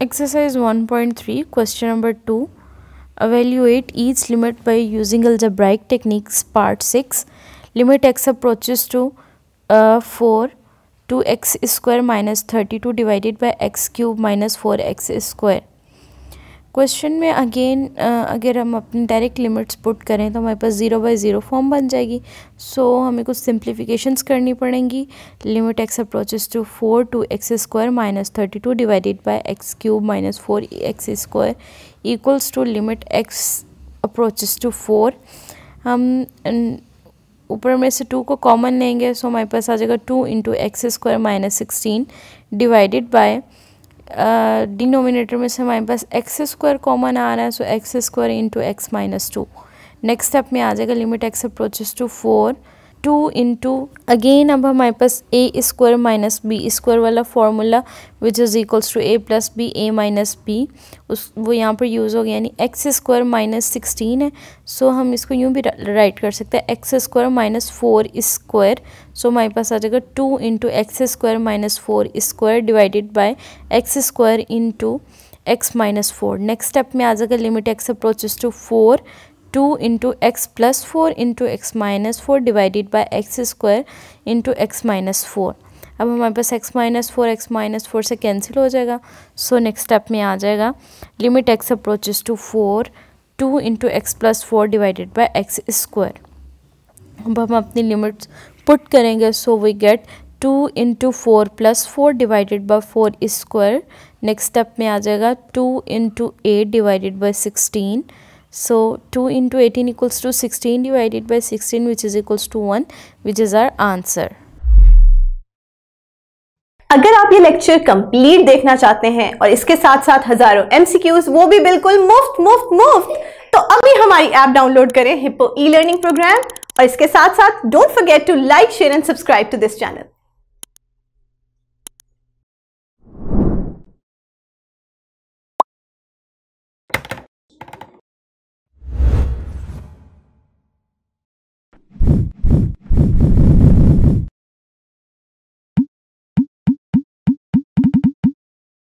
Exercise 1.3 question number 2 Evaluate each limit by using algebraic techniques part 6 Limit x approaches to uh, 4 to x square minus 32 divided by x cube minus 4x square question में again अगर हम अपने direct limits put करें तो हमारे पास zero by zero form बन जाएगी सो so, हमें कुछ सिंप्लीफिकेशंस करनी पड़ेंगी limit x approaches to four two X square minus thirty two divided by X cube minus four X square equals to limit x approaches to four हम ऊपर में से टू को कॉमन लेंगे सो so हमारे पास आ जाएगा two into x square minus sixteen divided by denominator में से हमारे पास एक्स स्क्वायर कॉमन आ रहा है so X square into x minus two next step में आ जाएगा limit x approaches to four two into again अब हमारे पास A square minus B square वाला formula which is equals to A plus B A minus B उस वो यहाँ पर यूज़ हो गया यानी एक्स स्क्वायर माइनस सिक्सटीन है सो so हम इसको यूँ भी राइट कर सकते हैं x square minus four square so हमारे पास आ जाएगा two into x square minus four square divided by x square into x minus four next step में आ जाएगा limit x approaches to four two into x plus four into x minus four divided by x square into x minus four अब हमारे पास x minus four x minus four से cancel हो जाएगा so next step में आ जाएगा limit x approaches to four two into x plus four divided by x square अब हम अपनी लिमिट्स पुट करेंगे so we get two into four plus four divided by four square next step में आ जाएगा two into eight divided by sixteen So 2 into 18 equals to 16 divided by 16 which is equals to 1 which is our answer. अगर आप ये lecture complete देखना चाहते हैं और इसके साथ साथ हजारों एमसीक्यूज वो भी बिल्कुल मुफ्त मुफ्त मुफ्त तो अभी हमारी ऐप डाउनलोड करें हिप्पो ई लर्निंग प्रोग्राम और इसके साथ साथ don't forget to like share and subscribe to this channel